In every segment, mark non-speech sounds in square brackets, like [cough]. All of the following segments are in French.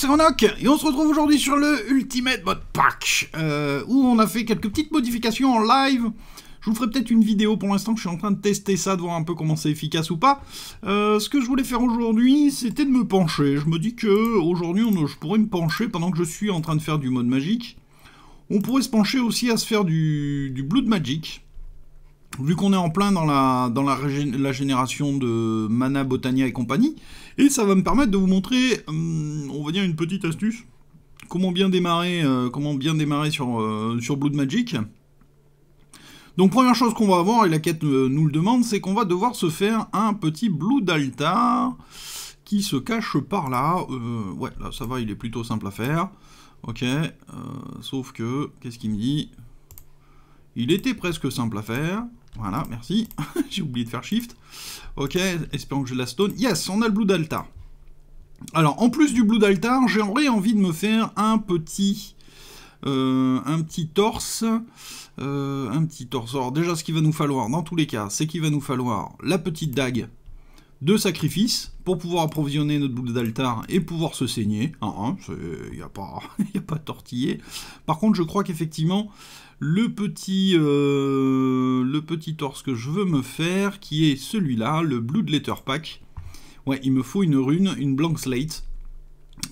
c'est Ranoc et on se retrouve aujourd'hui sur le Ultimate Mod Pack euh, où on a fait quelques petites modifications en live. Je vous ferai peut-être une vidéo pour l'instant, je suis en train de tester ça, de voir un peu comment c'est efficace ou pas. Euh, ce que je voulais faire aujourd'hui, c'était de me pencher. Je me dis que aujourd'hui, je pourrais me pencher pendant que je suis en train de faire du mode magique. On pourrait se pencher aussi à se faire du, du Blood Magic. Vu qu'on est en plein dans la, dans la, la génération de Mana, Botania et compagnie, et ça va me permettre de vous montrer, hum, on va dire, une petite astuce. Comment bien démarrer, euh, comment bien démarrer sur, euh, sur Blood Magic. Donc première chose qu'on va avoir, et la quête euh, nous le demande, c'est qu'on va devoir se faire un petit Blood Altar qui se cache par là. ouais, là ça va, il est plutôt simple à faire. Ok, sauf que, qu'est-ce qu'il me dit Il était presque simple à faire. Voilà, merci. [laughs] J'ai oublié de faire shift. Ok, espérons que j'ai la stone. Yes, on a le Blue d'Altar. Alors, en plus du Blue d'Altar, j'ai envie de me faire un petit... Euh, un petit torse, euh, un petit torse. Alors déjà, ce qu'il va nous falloir, dans tous les cas, c'est qu'il va nous falloir la petite dague de sacrifice pour pouvoir approvisionner notre blue d'altar et pouvoir se saigner. Il n'y a, pas, y a pas [laughs] tortillé. Par contre, je crois qu'effectivement, le petit, euh, le petit torse que je veux me faire, qui est celui-là, le Blue Letter Pack. Ouais, il me faut une rune, une blank slate.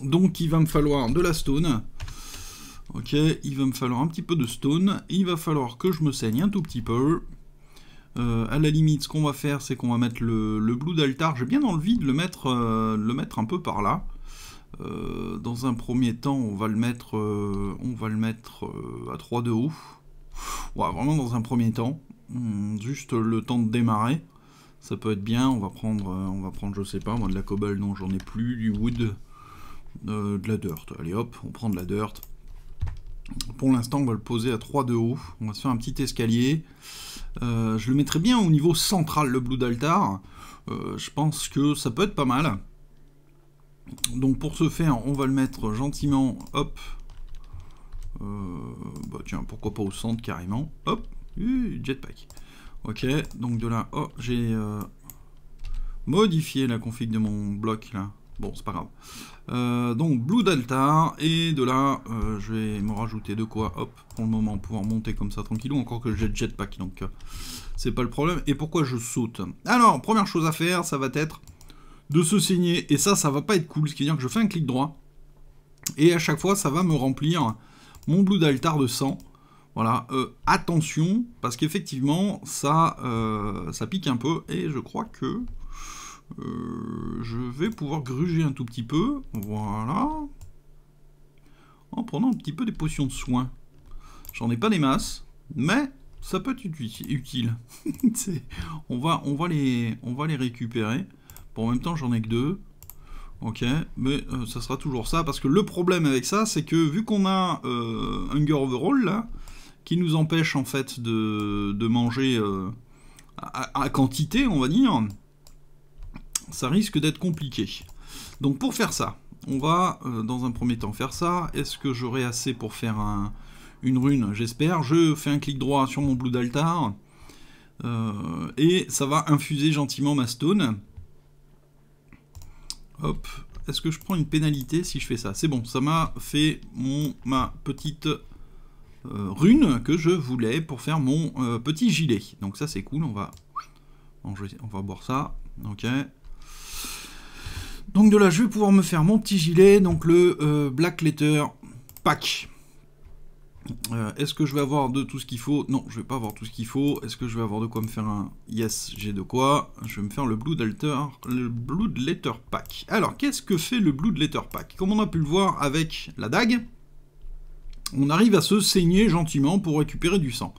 Donc il va me falloir de la stone. Ok, il va me falloir un petit peu de stone. Il va falloir que je me saigne un tout petit peu. A euh, à la limite, ce qu'on va faire, c'est qu'on va mettre le, Blue d'Altar. J'ai bien envie de le mettre, euh, le mettre un peu par là. dans un premier temps, on va le mettre, on va le mettre à 3 de haut vraiment dans un premier temps, hmm, juste le temps de démarrer, ça peut être bien. On va prendre, euh, on va prendre, je sais pas, moi de la cobalt, non, j'en ai plus, du wood, euh, de la dirt. Allez hop, on prend de la dirt. Pour l'instant, on va le poser à 3 de haut. On va se faire un petit escalier. Euh, je le mettrai bien au niveau central, le Blue d'Altar. je pense que ça peut être pas mal. Donc pour ce faire, on va le mettre gentiment, hop, euh, bah tiens, pourquoi pas au centre carrément. Hop, jetpack. Ok, donc de là, oh, j'ai euh, modifié la config de mon bloc là. Bon, c'est pas grave. Euh, donc Blue Delta, et de là, je vais me rajouter de quoi, hop, pour le moment, pouvoir monter comme ça tranquillou, encore que j'ai jetpack, donc c'est pas le problème. Et pourquoi je saute Alors, première chose à faire, ça va être de se saigner, et ça, ça va pas être cool, ce qui veut dire que je fais un clic droit, et à chaque fois, ça va me remplir mon Blue d'Altar de sang, Voilà, euh, attention, parce qu'effectivement, ça, euh, ça pique un peu, et je crois que euh, je vais pouvoir gruger un tout petit peu, voilà, en prenant un petit peu des potions de soins. J'en ai pas des masses, mais ça peut être utile. [laughs] on, va, on, va les, on va les récupérer. pour en même temps, j'en ai que deux. Ok, mais euh, ça sera toujours ça, parce que le problème avec ça, c'est que vu qu'on a euh, Hunger Overall, qui nous empêche en fait de, manger euh, à, quantité, on va dire, ça risque d'être compliqué. Donc pour faire ça, on va dans un premier temps faire ça. Est-ce que j'aurai assez pour faire une rune J'espère. Je fais un clic droit sur mon Blue d'Altar, et ça va infuser gentiment ma stone. Hop, est-ce que je prends une pénalité si je fais ça C'est bon, ça m'a fait mon, ma petite euh, rune que je voulais pour faire mon euh, petit gilet. Donc ça c'est cool, on va, on, va boire ça. Donc de là, je vais pouvoir me faire mon petit gilet, donc le euh, Black Letter Pack. Euh, est-ce que je vais avoir de tout ce qu'il faut Non, je vais pas avoir tout ce qu'il faut. Est-ce que je vais avoir de quoi me faire un... Yes, j'ai de quoi. Je vais me faire le Bloodletter le Letter Pack. Alors, qu'est-ce que fait le Blood Letter Pack Comme on a pu le voir avec la dague, on arrive à se saigner gentiment pour récupérer du sang.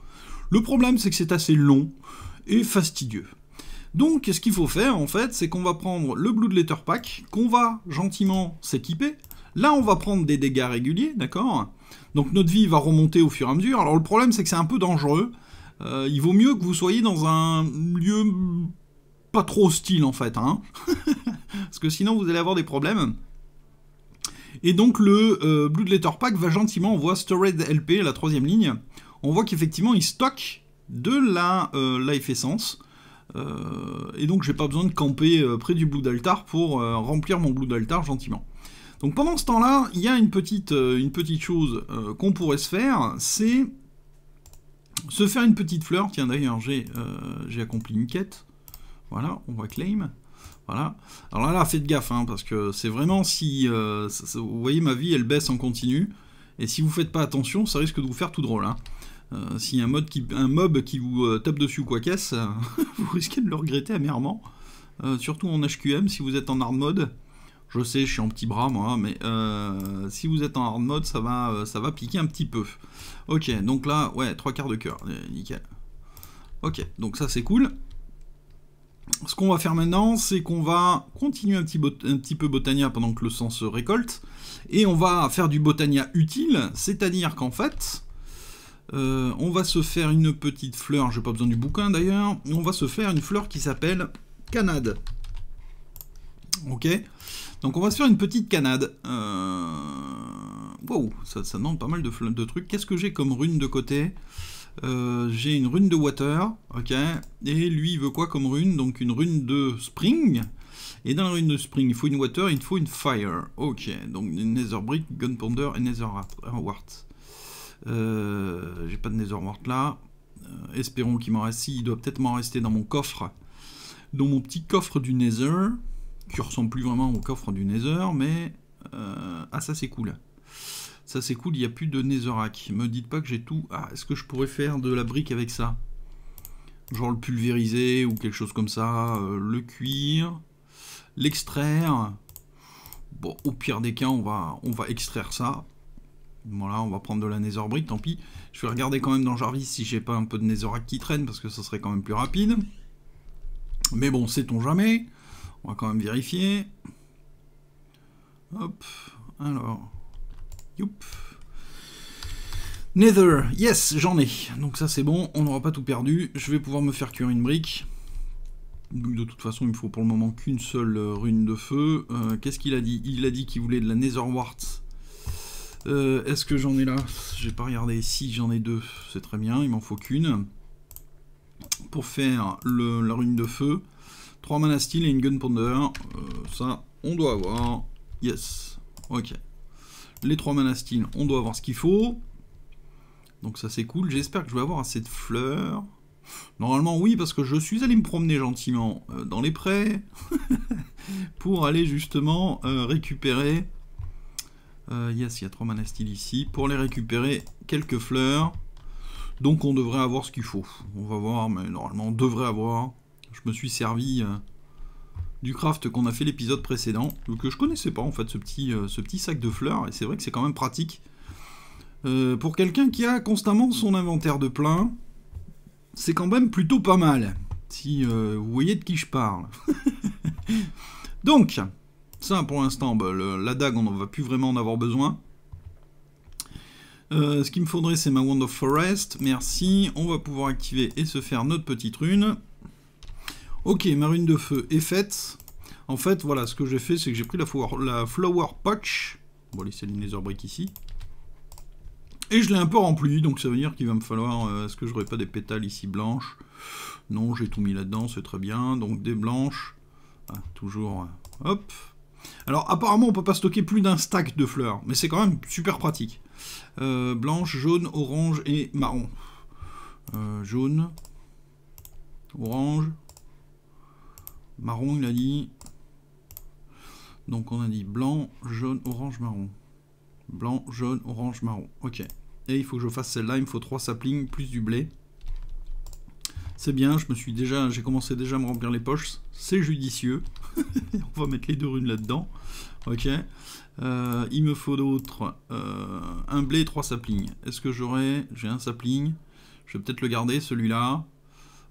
Le problème, c'est que c'est assez long et fastidieux. Donc, ce qu'il faut faire, en fait, c'est qu'on va prendre le Blood Letter Pack, qu'on va gentiment s'équiper. Là, on va prendre des dégâts réguliers, d'accord donc notre vie va remonter au fur et à mesure. Alors le problème, c'est que c'est un peu dangereux. Euh, il vaut mieux que vous soyez dans un lieu pas trop hostile, en fait. Hein [laughs] Parce que sinon, vous allez avoir des problèmes. Et donc le euh, Blue Letter Pack va gentiment, on voit Stored LP, la troisième ligne. On voit qu'effectivement, il stocke de la euh, Life Essence. et donc j'ai pas besoin de camper près du Blue Altar pour remplir mon Blue Altar gentiment. Donc pendant ce temps-là, il y a une petite, euh, une petite chose euh, qu'on pourrait se faire, c'est se faire une petite fleur. Tiens d'ailleurs, j'ai euh, accompli une quête. Voilà, on va claim. Voilà. Alors là, faites gaffe, hein, parce que c'est vraiment si... vous voyez, ma vie, elle baisse en continu. Et si vous faites pas attention, ça risque de vous faire tout drôle. Hein. si un, mode qui, un mob qui vous tape dessus ou quoi casse, [laughs] vous risquez de le regretter amèrement. surtout en HQM, si vous êtes en hard mode. Je sais, je suis en petit bras moi, mais euh, si vous êtes en hard mode, ça va, euh, ça va piquer un petit peu. Ok, donc là, ouais, trois quarts de cœur, euh, nickel. Ok, donc ça c'est cool. Ce qu'on va faire maintenant, c'est qu'on va continuer un petit, peu Botania pendant que le sang se récolte. Et on va faire du Botania utile, c'est-à-dire qu'en fait, on va se faire une petite fleur, j'ai pas besoin du bouquin d'ailleurs, on va se faire une fleur qui s'appelle Canade. Ok donc on va se faire une petite canade. Euh, wow, ça, demande pas mal de, trucs. Qu'est-ce que j'ai comme rune de côté euh, J'ai une rune de water, ok. Et lui, il veut quoi comme rune Donc une rune de spring. Et dans la rune de spring, il faut une water, il faut une fire. Ok, donc une nether brick, gun et nether wart. Euh, j'ai pas de nether wart là. espérons qu'il m'en reste. il doit peut-être m'en rester dans mon coffre. Dans mon petit coffre du nether qui ressemble plus vraiment au coffre du Nether, mais... Euh, ah, ça c'est cool. Ça c'est cool, il n'y a plus de Netherrack. Me dites pas que j'ai tout... Ah, est-ce que je pourrais faire de la brique avec ça Genre le pulvériser ou quelque chose comme ça, euh, le cuir l'extraire. Bon, au pire des cas, on va, on va extraire ça. Voilà, on va prendre de la Nether tant pis. Je vais regarder quand même dans Jarvis si j'ai pas un peu de Netherrack qui traîne, parce que ça serait quand même plus rapide. Mais bon, sait-on jamais. On va quand même vérifier. Hop, alors. Youp. Nether, yes, j'en ai. Donc ça c'est bon, on n'aura pas tout perdu. Je vais pouvoir me faire cuire une brique. de toute façon, il me faut pour le moment qu'une seule euh, rune de feu. Euh, qu'est-ce qu'il a dit Il a dit qu'il voulait de la Netherwart. Euh, est-ce que j'en ai là J'ai pas regardé. Si, j'en ai deux. C'est très bien, il m'en faut qu'une. Pour faire la rune de feu, 3 mana et une gun ponder. Euh, ça, on doit avoir. Yes. Ok. Les trois mana on doit avoir ce qu'il faut. Donc ça c'est cool. J'espère que je vais avoir assez de fleurs. Normalement oui, parce que je suis allé me promener gentiment euh, dans les prés. [laughs] pour aller justement euh, récupérer... yes, il y a 3 mana ici. Pour les récupérer quelques fleurs. Donc on devrait avoir ce qu'il faut. On va voir, mais normalement on devrait avoir je me suis servi euh, du craft qu'on a fait l'épisode précédent, que je connaissais pas en fait, ce petit, euh, ce petit sac de fleurs, et c'est vrai que c'est quand même pratique. Euh, pour quelqu'un qui a constamment son inventaire de plein, c'est quand même plutôt pas mal, si vous voyez de qui je parle. [laughs] Donc, ça pour l'instant, bah, la dague, on ne va plus vraiment en avoir besoin. ce qu'il me faudrait, c'est ma Wand of Forest. Merci. On va pouvoir activer et se faire notre petite rune. Ok, marine de feu est faite. En fait, voilà, ce que j'ai fait, c'est que j'ai pris la flower, la flower patch. On va laisser les nether ici. Et je l'ai un peu rempli, donc ça veut dire qu'il va me falloir... Euh, est-ce que j'aurai pas des pétales ici blanches Non, j'ai tout mis là-dedans, c'est très bien. Donc des blanches. Ah, toujours... Hop. Alors apparemment, on peut pas stocker plus d'un stack de fleurs, mais c'est quand même super pratique. Euh, blanche, jaune, orange et marron. Euh, jaune, orange, Marron, il a dit. Donc on a dit blanc, jaune, orange, marron. Blanc, jaune, orange, marron. Ok. Et il faut que je fasse celle-là, il me faut trois saplings plus du blé. C'est bien, je me suis déjà, j'ai commencé déjà à me remplir les poches. C'est judicieux. [laughs] on va mettre les deux runes là-dedans. Ok. Euh, il me faut d'autres. Euh, un blé et trois saplings. Est-ce que j'aurai J'ai un sapling. Je vais peut-être le garder, celui-là.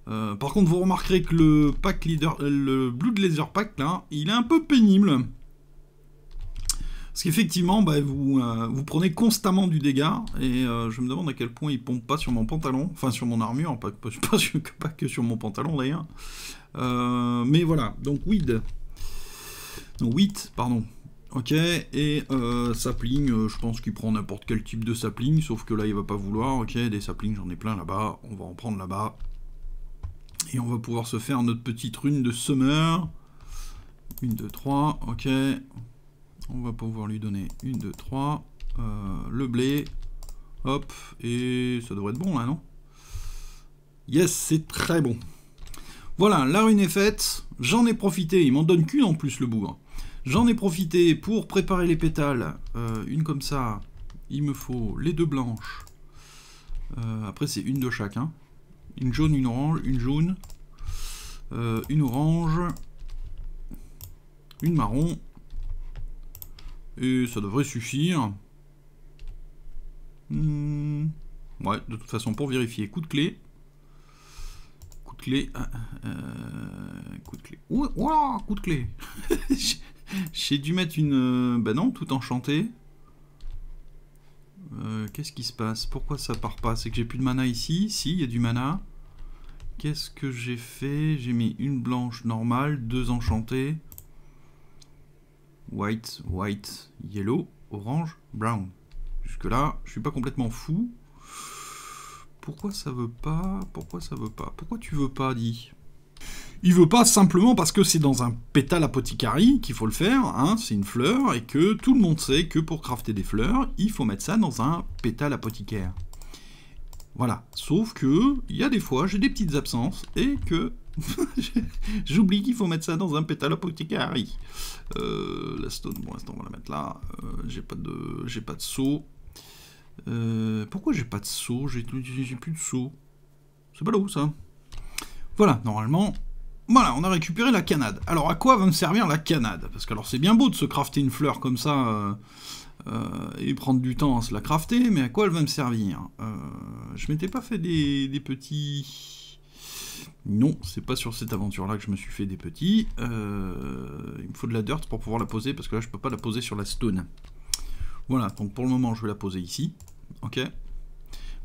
Euh, par contre, vous remarquerez que le pack leader, euh, le Blood Laser Pack, là, il est un peu pénible. Parce qu'effectivement, bah, euh, vous, prenez constamment du dégât, et je me demande à quel point il pompe pas sur mon pantalon, enfin sur mon armure, pas, [laughs] que sur mon pantalon d'ailleurs. mais voilà, donc weed. Donc Weed pardon. Ok, et sapling, je pense qu'il prend n'importe quel type de sapling, sauf que là il va pas vouloir. Ok, des saplings j'en ai plein là-bas, on va en prendre là-bas. Et on va pouvoir se faire notre petite rune de summer. Une, 2, trois. ok. On va pouvoir lui donner une, deux, trois. Euh, le blé. Hop. Et ça devrait être bon là, non Yes, c'est très bon. Voilà, la rune est faite. J'en ai profité. Il m'en donne qu'une en plus, le bougre. J'en ai profité pour préparer les pétales. Euh, une comme ça. Il me faut les deux blanches. Euh, après, c'est une de chacun. Hein. Une jaune, une orange, une jaune, euh, une orange, une marron. Et ça devrait suffire. Hmm. Ouais, de toute façon, pour vérifier, coup de clé. Coup de clé. Euh, euh, coup de clé. ouah, coup de clé. [laughs] J'ai dû mettre une... Bah non, tout enchanté. Qu'est-ce qui se passe Pourquoi ça part pas C'est que j'ai plus de mana ici Si, il y a du mana. Qu'est-ce que j'ai fait J'ai mis une blanche normale, deux enchantées. White, white, yellow, orange, brown. Jusque-là, je suis pas complètement fou. Pourquoi ça veut pas Pourquoi ça veut pas Pourquoi tu veux pas, dit il veut pas simplement parce que c'est dans un pétale apothicari qu'il faut le faire, hein, c'est une fleur, et que tout le monde sait que pour crafter des fleurs, il faut mettre ça dans un pétale apothicaire. Voilà. Sauf que, il y a des fois, j'ai des petites absences et que [laughs] J'oublie qu'il faut mettre ça dans un pétale à Euh, la stone, pour l'instant, on va la mettre là. Euh, j'ai pas de, j'ai pas de seau. Euh, pourquoi j'ai pas de seau J'ai plus de seau. C'est pas là où ça. Voilà, normalement. Voilà, on a récupéré la canade. Alors, à quoi va me servir la canade Parce que alors c'est bien beau de se crafter une fleur comme ça. Euh, euh, et prendre du temps à se la crafter, mais à quoi elle va me servir euh, Je m'étais pas fait des, petits... Non, c'est pas sur cette aventure-là que je me suis fait des petits. Euh, il me faut de la dirt pour pouvoir la poser, parce que là je peux pas la poser sur la stone. Voilà, donc pour le moment je vais la poser ici. Ok.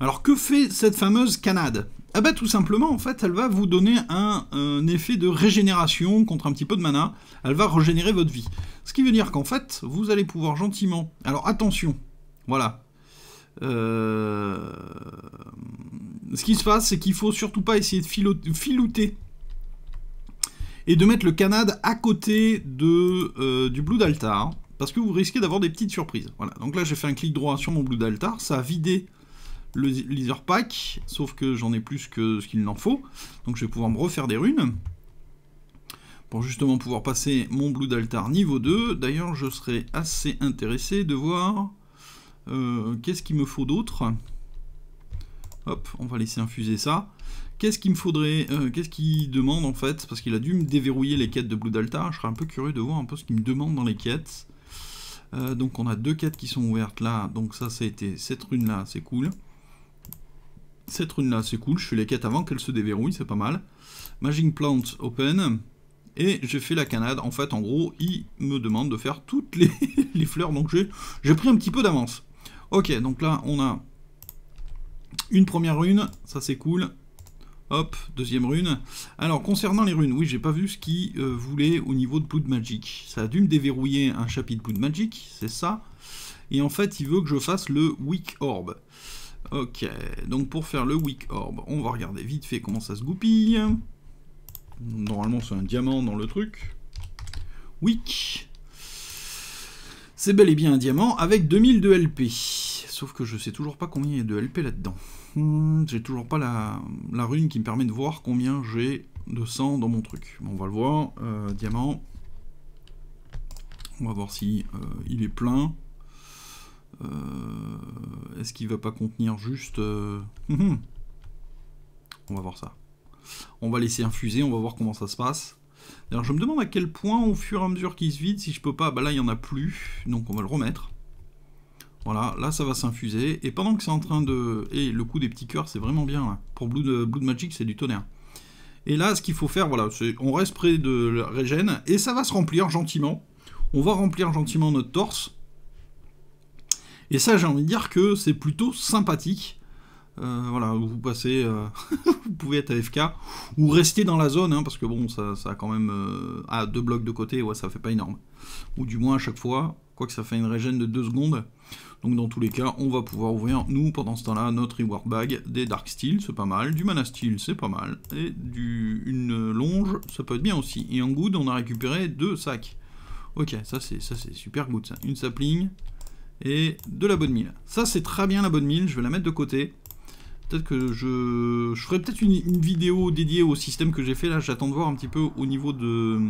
Alors que fait cette fameuse canade Ah bah tout simplement en fait elle va vous donner un, effet de régénération contre un petit peu de mana, elle va régénérer votre vie. Ce qui veut dire qu'en fait vous allez pouvoir gentiment, alors attention, voilà. Euh, ce qui se passe c'est qu'il faut surtout pas essayer de filouter et de mettre le canade à côté de, euh, du Blue d'Altar, hein, parce que vous risquez d'avoir des petites surprises. Voilà, donc là j'ai fait un clic droit sur mon Blue d'Altar, ça a vidé le laser pack, sauf que j'en ai plus que ce qu'il n'en faut. Donc je vais pouvoir me refaire des runes. Pour justement pouvoir passer mon Blue d'Altar niveau 2. D'ailleurs je serais assez intéressé de voir euh, qu'est-ce qu'il me faut d'autre. Hop, on va laisser infuser ça. Qu'est-ce qu'il me faudrait, euh, qu'est-ce qu'il demande en fait Parce qu'il a dû me déverrouiller les quêtes de Blue d'altar Je serais un peu curieux de voir un peu ce qu'il me demande dans les quêtes. Euh, donc on a deux quêtes qui sont ouvertes là. Donc ça, ça a été cette rune là, c'est cool. Cette rune là, c'est cool. Je fais les quêtes avant qu'elle se déverrouille, c'est pas mal. Magic Plant open. Et j'ai fait la canade. En fait, en gros, il me demande de faire toutes les, [laughs] fleurs. Donc j'ai pris un petit peu d'avance. Ok, donc là, on a une première rune. Ça, c'est cool. Hop, deuxième rune. Alors, concernant les runes, oui, j'ai pas vu ce qu'il euh, voulait au niveau de Blood Magic. Ça a dû me déverrouiller un chapitre Blood Magic, c'est ça. Et en fait, il veut que je fasse le Weak Orb. Ok, donc pour faire le weak orb, on va regarder vite fait comment ça se goupille. Normalement, c'est un diamant dans le truc. Weak. C'est bel et bien un diamant avec 2000 de LP. Sauf que je sais toujours pas combien il y a de LP là-dedans. Hmm, j'ai toujours pas la, rune qui me permet de voir combien j'ai de sang dans mon truc. on va le voir. Euh, diamant. On va voir si euh, il est plein. Euh, est-ce qu'il va pas contenir juste... Euh, [laughs] on va voir ça. On va laisser infuser, on va voir comment ça se passe. Alors je me demande à quel point au fur et à mesure qu'il se vide, si je peux pas, bah là il n'y en a plus, donc on va le remettre. Voilà, là ça va s'infuser, et pendant que c'est en train de... Et le coup des petits cœurs c'est vraiment bien là, pour Blood, Magic c'est du tonnerre. Et là ce qu'il faut faire, voilà, c'est on reste près de la régène, et ça va se remplir gentiment. On va remplir gentiment notre torse, et ça, j'ai envie de dire que c'est plutôt sympathique. Euh, voilà, vous passez, euh, [laughs] vous pouvez être FK ou rester dans la zone, hein, parce que bon, ça, a quand même euh, à deux blocs de côté, ouais, ça fait pas énorme. Ou du moins à chaque fois, quoique ça fait une régène de 2 secondes. Donc dans tous les cas, on va pouvoir ouvrir, nous, pendant ce temps-là, notre reward bag, des Dark Steel, c'est pas mal, du Mana Steel, c'est pas mal, et du, une longe, ça peut être bien aussi. Et en good, on a récupéré deux sacs. Ok, ça c'est super good ça. Une sapling, et de la bonne mine. Ça, c'est très bien la bonne mine. je vais la mettre de côté. Peut-être que je, je ferai peut-être une, vidéo dédiée au système que j'ai fait là. J'attends de voir un petit peu au niveau de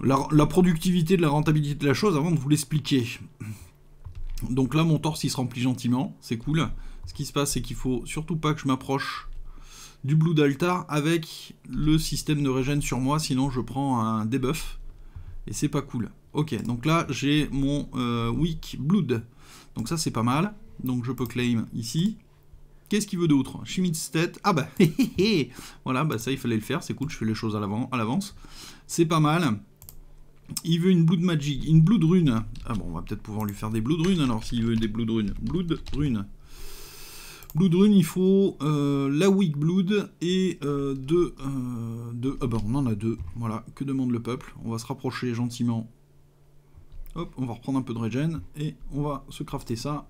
la, productivité, de la rentabilité de la chose avant de vous l'expliquer. Donc là, mon torse, il se remplit gentiment. C'est cool. Ce qui se passe, c'est qu'il faut surtout pas que je m'approche du Blue d'Altar avec le système de régène sur moi. Sinon, je prends un debuff. Et c'est pas cool. Ok, donc là j'ai mon euh, weak blood. Donc ça c'est pas mal. Donc je peux claim ici. Qu'est-ce qu'il veut d'autre Chimie Ah bah, [laughs] voilà, bah ça il fallait le faire, c'est cool, je fais les choses à l'avance. C'est pas mal. Il veut une Blood Magic, une Blood Rune. Ah bon, on va peut-être pouvoir lui faire des Blood Runes alors s'il veut des Blood Runes. Blood Rune. Blood Rune, il faut euh, la Weak Blood et euh, deux, deux... Ah bah on en a deux, voilà, que demande le peuple On va se rapprocher gentiment Hop, on va reprendre un peu de regen et on va se crafter ça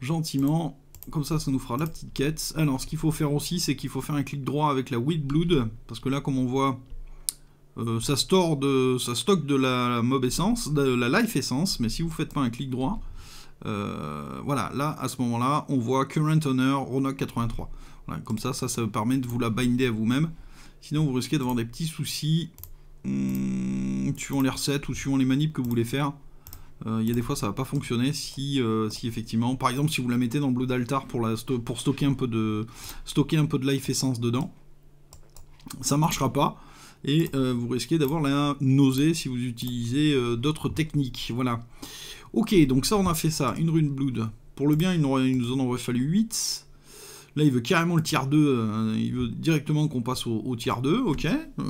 gentiment. Comme ça, ça nous fera la petite quête. Alors, ce qu'il faut faire aussi, c'est qu'il faut faire un clic droit avec la weed Blood. Parce que là, comme on voit, euh, ça, store de, stocke de la, mob essence, de la life essence. Mais si vous ne faites pas un clic droit, euh, voilà, là, à ce moment-là, on voit Current Honor, ronok 83. comme ça, ça, ça vous permet de vous la binder à vous-même. Sinon, vous risquez d'avoir des petits soucis Hmm, Tuant suivant les recettes ou suivant les manips que vous voulez faire, euh, il y a des fois ça va pas fonctionner si, euh, si effectivement, par exemple si vous la mettez dans Blood Altar pour, la pour stocker, un peu de, stocker un peu de life essence dedans, ça marchera pas et euh, vous risquez d'avoir la nausée si vous utilisez d'autres techniques, voilà. Ok, donc ça on a fait ça, une rune blood. Pour le bien il nous, en aurait fallu 8, Là, il veut carrément le tiers 2. Euh, il veut directement qu'on passe au, tiers 2. Ok. Euh,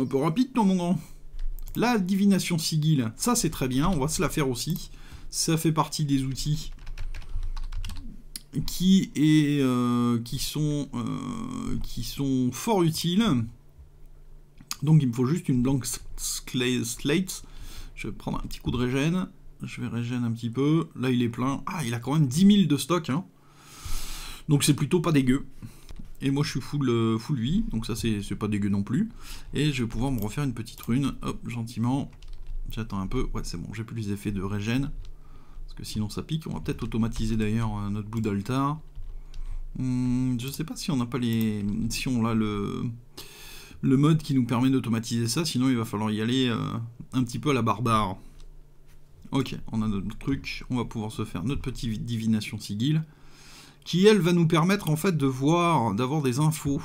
un peu rapide, ton mon grand. La divination sigil, ça c'est très bien. On va se la faire aussi. Ça fait partie des outils qui, est, euh, qui, sont, qui sont fort utiles. Donc il me faut juste une blank slate. Je vais prendre un petit coup de régène. Je vais régène un petit peu. Là il est plein. Ah, il a quand même 10 000 de stock. Hein. Donc c'est plutôt pas dégueu. Et moi je suis full, euh, full lui, donc ça c'est pas dégueu non plus. Et je vais pouvoir me refaire une petite rune, hop, gentiment. J'attends un peu, ouais c'est bon, j'ai plus les effets de régène. Parce que sinon ça pique, on va peut-être automatiser d'ailleurs euh, notre bout d'altar. Hmm, je sais pas si on n'a pas les... si on a le... Le mode qui nous permet d'automatiser ça, sinon il va falloir y aller euh, un petit peu à la barbare. Ok, on a notre truc, on va pouvoir se faire notre petite divination sigil qui elle va nous permettre en fait de voir, d'avoir des infos.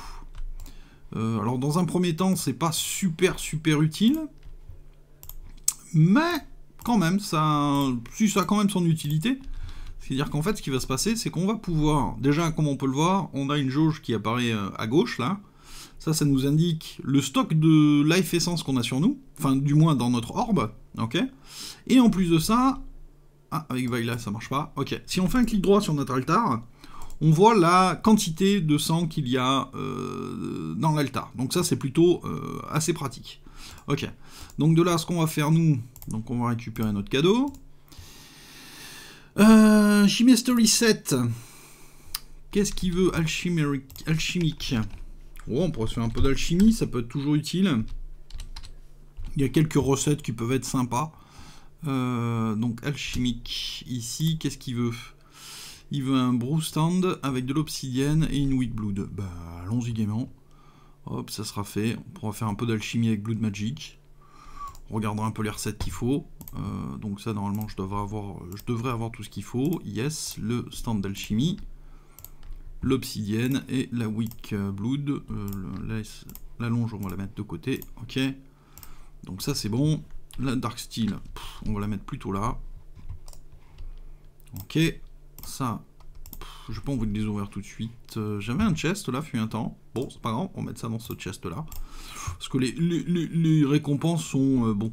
Euh, alors dans un premier temps, c'est pas super super utile, mais quand même, ça, si ça a quand même son utilité. C'est-à-dire qu'en fait, ce qui va se passer, c'est qu'on va pouvoir, déjà comme on peut le voir, on a une jauge qui apparaît euh, à gauche là. Ça, ça nous indique le stock de life essence qu'on a sur nous, enfin du moins dans notre orbe, ok Et en plus de ça, ah, avec Vaila, ça marche pas. Ok. Si on fait un clic droit sur notre altar, on voit la quantité de sang qu'il y a euh, dans l'alta. Donc ça, c'est plutôt euh, assez pratique. Ok, donc de là, ce qu'on va faire, nous, donc on va récupérer notre cadeau. Euh, story 7. Qu'est-ce qu'il veut Alchimique. Oh, on pourrait se faire un peu d'alchimie, ça peut être toujours utile. Il y a quelques recettes qui peuvent être sympas. Euh, donc alchimique ici, qu'est-ce qu'il veut il veut un stand avec de l'obsidienne et une blood. Bah, allons-y gaiement. Hop, ça sera fait. On pourra faire un peu d'alchimie avec Blood Magic. On regardera un peu les recettes qu'il faut. Euh, donc ça, normalement, je devrais avoir, tout ce qu'il faut. Yes, le stand d'alchimie. L'obsidienne et la Weak Blood. Euh, la, longe, on va la mettre de côté. Ok. Donc ça, c'est bon. La Dark Steel, on va la mettre plutôt là. Ok ça, je vais pas envie de les ouvrir tout de suite. Euh, j'avais un chest là, fut un temps. Bon, c'est pas grave, on va mettre ça dans ce chest là. Parce que les, récompenses sont, euh, bon,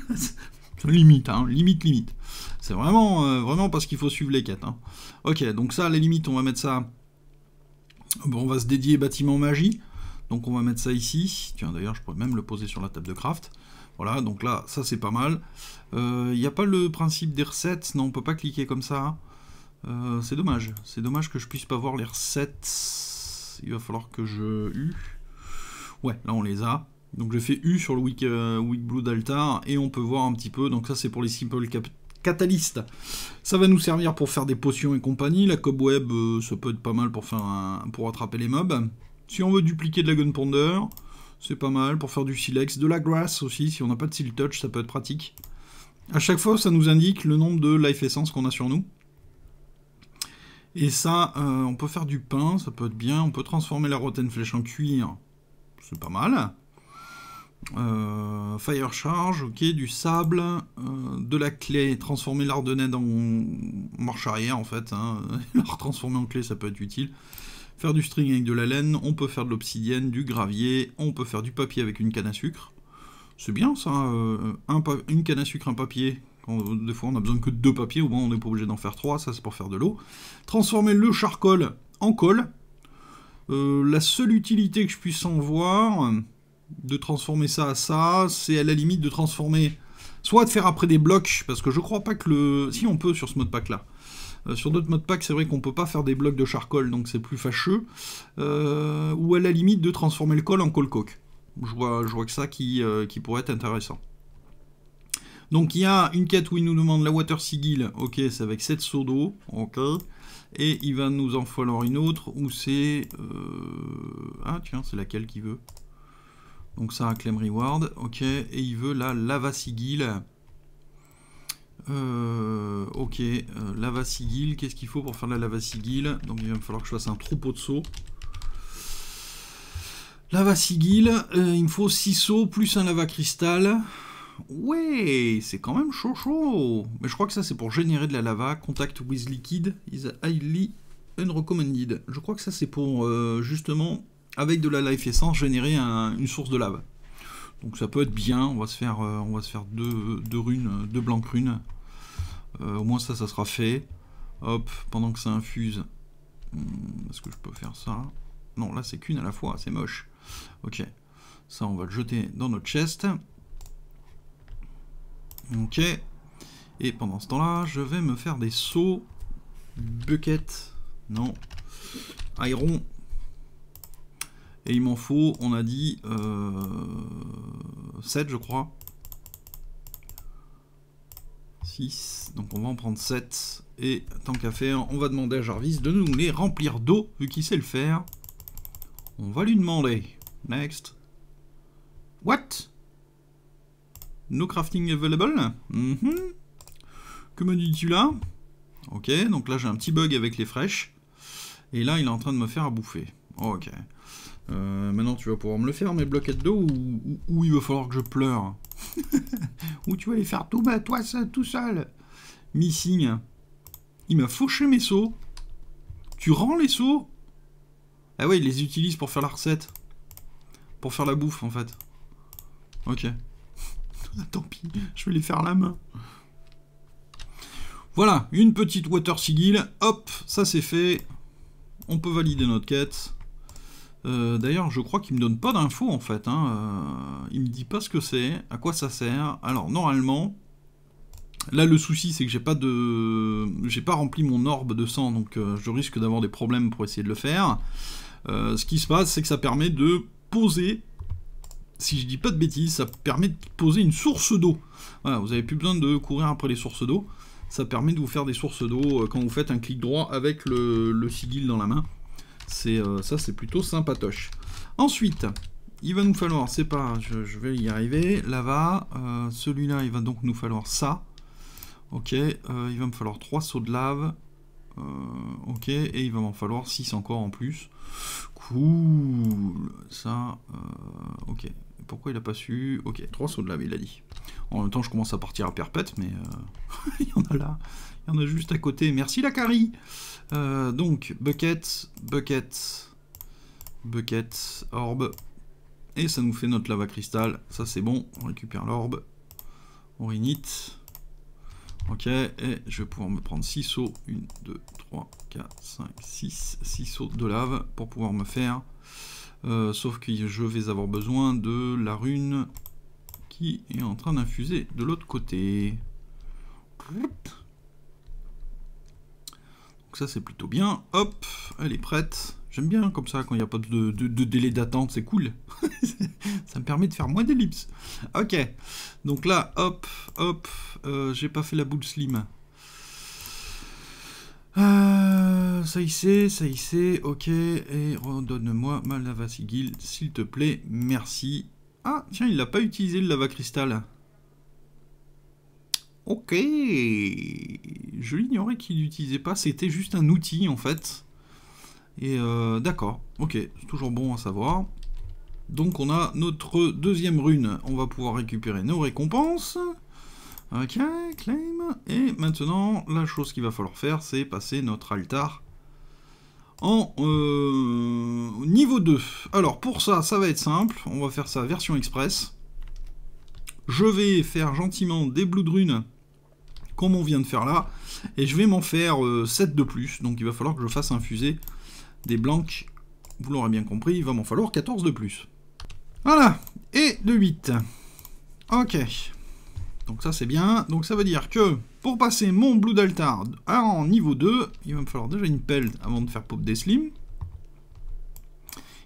[laughs] limite, hein, limite, limite. C'est vraiment, euh, vraiment parce qu'il faut suivre les quêtes. Hein. Ok, donc ça, les limites on va mettre ça... Bon, on va se dédier bâtiment magie. Donc on va mettre ça ici. Tiens, d'ailleurs, je pourrais même le poser sur la table de craft. Voilà, donc là, ça c'est pas mal. Il n'y a pas le principe des recettes, non, on peut pas cliquer comme ça. Hein. Euh, c'est dommage. C'est dommage que je puisse pas voir les recettes. Il va falloir que je U. Ouais, là on les a. Donc j'ai fait U sur le Week, euh, week Blue d'Altar et on peut voir un petit peu. Donc ça c'est pour les simple cap Ça va nous servir pour faire des potions et compagnie. La cobweb, euh, ça peut être pas mal pour, faire pour attraper les mobs. Si on veut dupliquer de la gunponder, c'est pas mal pour faire du silex. De la grass aussi, si on n'a pas de seal touch, ça peut être pratique. À chaque fois, ça nous indique le nombre de life essence qu'on a sur nous. Et ça, euh, on peut faire du pain, ça peut être bien. On peut transformer la rotaine flèche en cuir, c'est pas mal. Euh, fire charge, ok, du sable, euh, de la clé, transformer l'Ardennais en marche arrière en fait, hein. la [laughs] transformer en clé ça peut être utile. Faire du string avec de la laine, on peut faire de l'obsidienne, du gravier, on peut faire du papier avec une canne à sucre. C'est bien ça, une canne à sucre, un papier, des fois, on a besoin que de deux papiers, au moins on n'est pas obligé d'en faire trois, ça c'est pour faire de l'eau. Transformer le charcoal en colle. Euh, la seule utilité que je puisse en voir, euh, de transformer ça à ça, c'est à la limite de transformer, soit de faire après des blocs, parce que je crois pas que le... Si on peut sur ce mode pack là. Euh, sur d'autres modes c'est vrai qu'on peut pas faire des blocs de charcoal, donc c'est plus fâcheux. ou à la limite de transformer le col en col coque Je vois, que ça qui pourrait être intéressant. Donc il y a une quête où il nous demande la Water Sigil, ok, c'est avec 7 seaux d'eau, ok. Et il va nous en falloir une autre où c'est... Euh, ah tiens, c'est laquelle qu'il veut Donc ça, Clem reward, ok. Et il veut la Lava Sigil. Euh, ok, euh, Lava Sigil, qu'est-ce qu'il faut pour faire la Lava Sigil Donc il va me falloir que je fasse un troupeau de seaux. Lava Sigil, il me faut 6 seaux plus un lava cristal. Ouais, c'est quand même chaud chaud. Mais je crois que ça c'est pour générer de la lava. Contact with liquid is highly unrecommended. Je crois que ça c'est pour euh, justement avec de la life essence générer une source de lave. Donc ça peut être bien. On va se faire, euh, on va se faire deux, runes, deux blancs runes. Euh, au moins ça, ça sera fait. Hop, pendant que ça infuse. Hmm, est-ce que je peux faire ça Non, là c'est qu'une à la fois. C'est moche. Ok. Ça, on va le jeter dans notre chest. Ok. Et pendant ce temps-là, je vais me faire des sauts. Bucket. Non. Iron. Et il m'en faut, on a dit, 7 euh, je crois. 6. Donc on va en prendre 7. Et tant qu'à faire, on va demander à Jarvis de nous les remplir d'eau, vu qu'il sait le faire. On va lui demander. Next. What No crafting available. Mhm. Que me dis-tu là Ok, donc là j'ai un petit bug avec les fraîches. Et là il est en train de me faire à bouffer. Ok. Euh, maintenant tu vas pouvoir me le faire mes bloquettes d'eau ou, il va falloir que je pleure. [laughs] ou tu vas les faire tout bas, toi ça, tout seul. Missing. Il m'a fauché mes seaux. Tu rends les seaux Ah ouais, il les utilise pour faire la recette. Pour faire la bouffe en fait. Ok. Ah, tant pis, je vais les faire la main. Voilà, une petite Water Sigil. Hop, ça c'est fait. On peut valider notre quête. Euh, d'ailleurs, je crois qu'il me donne pas d'infos en fait. Il hein. ne euh, il me dit pas ce que c'est, à quoi ça sert. Alors normalement, là le souci c'est que j'ai pas de, j'ai pas rempli mon orbe de sang, donc euh, je risque d'avoir des problèmes pour essayer de le faire. ce qui se passe, c'est que ça permet de poser si je dis pas de bêtises, ça permet de poser une source d'eau. Voilà, vous n'avez plus besoin de courir après les sources d'eau. Ça permet de vous faire des sources d'eau euh, quand vous faites un clic droit avec le, sigil dans la main. C'est euh, ça, c'est plutôt sympatoche. Ensuite, il va nous falloir, c'est pas, je, vais y arriver. là-bas. Euh, celui-là, il va donc nous falloir ça. Ok, il va me falloir 3 sauts de lave. ok, et il va m'en falloir 6 encore en plus. Cool, ça, ok, pourquoi il a pas su Ok, 3 sauts de lave, il a dit. En même temps, je commence à partir à perpète, mais euh, [laughs] il y en a là. Il y en a juste à côté. Merci la euh, Donc, bucket, bucket, bucket, orbe. Et ça nous fait notre lava cristal. Ça, c'est bon. On récupère l'orbe. On rinite. Ok, et je vais pouvoir me prendre 6 sauts. 1, 2, 3, 4, 5, 6. 6 sauts de lave pour pouvoir me faire euh, sauf que je vais avoir besoin de la rune qui est en train d'infuser de l'autre côté. Donc ça c'est plutôt bien. Hop, elle est prête. J'aime bien comme ça quand il n'y a pas de, délai d'attente, c'est cool. [laughs] ça me permet de faire moins d'ellipses. Ok, donc là, hop, hop, euh, j'ai pas fait la boule slim. Euh, ça y c'est, ça y c'est, ok, et redonne-moi ma lava sigil, s'il te plaît, merci. Ah, tiens, il n'a pas utilisé le lava cristal. Ok, je l'ignorais qu'il n'utilisait pas, c'était juste un outil en fait. Et euh, d'accord, ok, c'est toujours bon à savoir. Donc on a notre deuxième rune, on va pouvoir récupérer nos récompenses. Ok, claim. Et maintenant, la chose qu'il va falloir faire, c'est passer notre altar en euh, niveau 2. Alors pour ça, ça va être simple, on va faire ça version express. Je vais faire gentiment des de Runes comme on vient de faire là, et je vais m'en faire 7 euh, de plus, donc il va falloir que je fasse infuser des blancs, vous l'aurez bien compris, il va m'en falloir 14 de plus. Voilà, et de 8. Ok. Donc ça c'est bien. Donc ça veut dire que pour passer mon Blue d'Altar en niveau 2, il va me falloir déjà une pelle avant de faire pop des slims.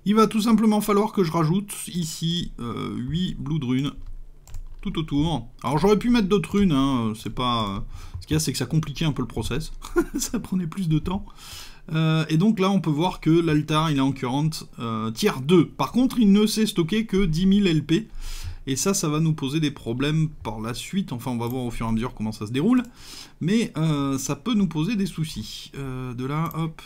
Il va tout simplement falloir que je rajoute ici euh, 8 Blue Runes tout autour. Alors j'aurais pu mettre d'autres runes, hein, euh, c'est pas... Euh, ce qu'il y a c'est que ça compliquait un peu le process, [laughs] ça prenait plus de temps. Euh, et donc là on peut voir que l'altar il est en current tiers tier 2. Par contre il ne sait stocker que 10 000 LP. Et ça, ça va nous poser des problèmes par la suite. Enfin, on va voir au fur et à mesure comment ça se déroule. Mais euh, ça peut nous poser des soucis. Euh, de là, hop.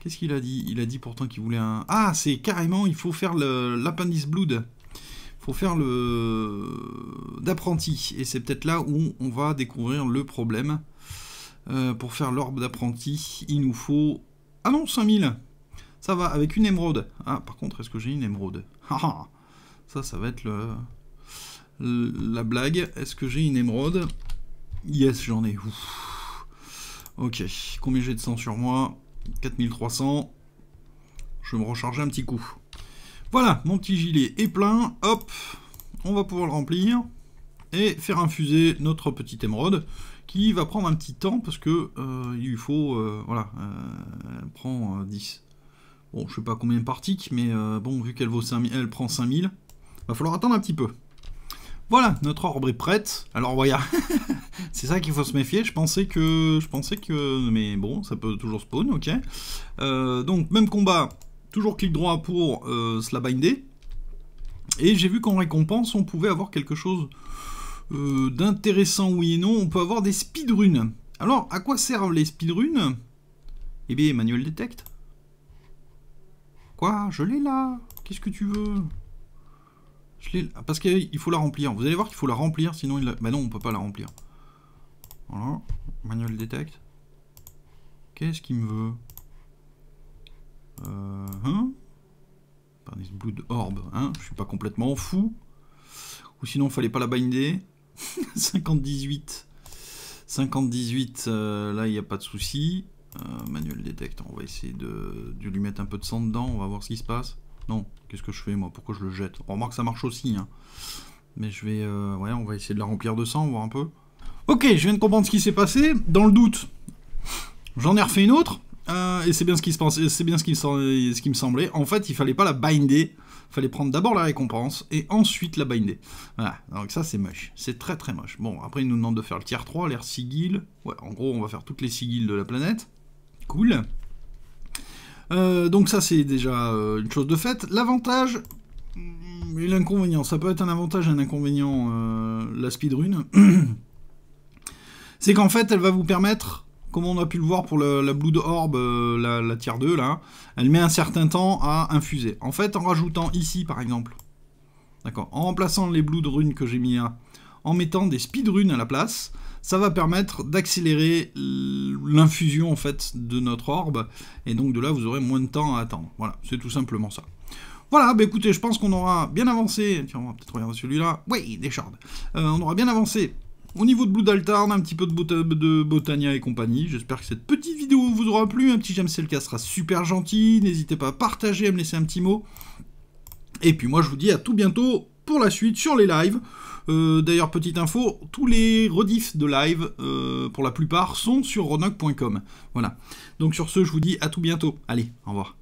Qu'est-ce qu'il a dit Il a dit pourtant qu'il voulait un... Ah, c'est carrément, il faut faire l'appendice blood. Il faut faire le... d'apprenti. Et c'est peut-être là où on va découvrir le problème. Euh, pour faire l'orbe d'apprenti, il nous faut... Ah non, 5000 Ça va, avec une émeraude. Ah, par contre, est-ce que j'ai une émeraude ah, ah, ah. Ça, ça va être le, la blague. Est-ce que j'ai une émeraude Yes, j'en ai. Ok, combien j'ai de sang sur moi 4300. Je vais me recharger un petit coup. Voilà, mon petit gilet est plein. Hop, on va pouvoir le remplir et faire infuser notre petite émeraude qui va prendre un petit temps parce que euh, il faut euh, voilà euh, elle prend 10 euh, bon je sais pas combien de mais bon vu qu'elle vaut 5000 elle prend 5000 Va falloir attendre un petit peu. Voilà, notre orbe est prête. Alors voyons. [laughs] c'est ça qu'il faut se méfier. Je pensais que, je pensais que, mais bon, ça peut toujours spawn, ok. Euh, donc même combat, toujours clic droit pour euh, se la binder. Et j'ai vu qu'en récompense, on pouvait avoir quelque chose euh, d'intéressant, oui et non. On peut avoir des speedrunes. Alors, à quoi servent les runes Eh bien, manuel détecte. Quoi Je l'ai là Qu'est-ce que tu veux parce qu'il faut la remplir. Vous allez voir qu'il faut la remplir, sinon il la... Bah non, on peut pas la remplir. Voilà. Manuel détecte. Qu'est-ce qu'il me veut euh, hein Parmi ce Orb, hein Je suis pas complètement fou. Ou sinon, il fallait pas la binder. 58. [laughs] 58. Euh, là, il n'y a pas de souci. Euh, manuel détecte, on va essayer de lui mettre un peu de sang dedans, on va voir ce qui se passe. Non, qu'est-ce que je fais moi Pourquoi je le jette On remarque que ça marche aussi. Hein. Mais je vais... Euh, ouais, on va essayer de la remplir de sang, voir un peu. Ok, je viens de comprendre ce qui s'est passé. Dans le doute, j'en ai refait une autre. Euh, et c'est bien ce qui se c'est bien ce qui, ce qui me semblait. En fait, il fallait pas la binder. Il fallait prendre d'abord la récompense et ensuite la binder. Voilà, donc ça c'est moche. C'est très très moche. Bon, après il nous demande de faire le tier 3, l'air sigil. Ouais, en gros, on va faire toutes les sigils de la planète. Cool. Euh, donc ça c'est déjà euh, une chose de faite. L'avantage mm, et l'inconvénient, ça peut être un avantage et un inconvénient euh, la speedrun, [clears throat] c'est qu'en fait elle va vous permettre, comme on a pu le voir pour la, blue Blood Orb, la, tier 2 là, elle met un certain temps à infuser. En fait en rajoutant ici par exemple, d'accord, en remplaçant les Blood Runes que j'ai mis là, en mettant des runes à la place. Ça va permettre d'accélérer l'infusion en fait de notre orbe, et donc de là vous aurez moins de temps à attendre. Voilà, c'est tout simplement ça. Voilà, bah écoutez, je pense qu'on aura bien avancé. Tiens, on va peut-être regarder celui-là. Oui, des shards. Euh, on aura bien avancé au niveau de Blue Daltarn, un petit peu de, de Botania et compagnie. J'espère que cette petite vidéo vous aura plu. Un petit j'aime, c'est le cas, sera super gentil. N'hésitez pas à partager, à me laisser un petit mot. Et puis moi, je vous dis à tout bientôt pour la suite sur les lives euh, d'ailleurs, petite info, tous les rediffs de live, euh, pour la plupart, sont sur ronoc.com. Voilà. Donc sur ce, je vous dis à tout bientôt. Allez, au revoir.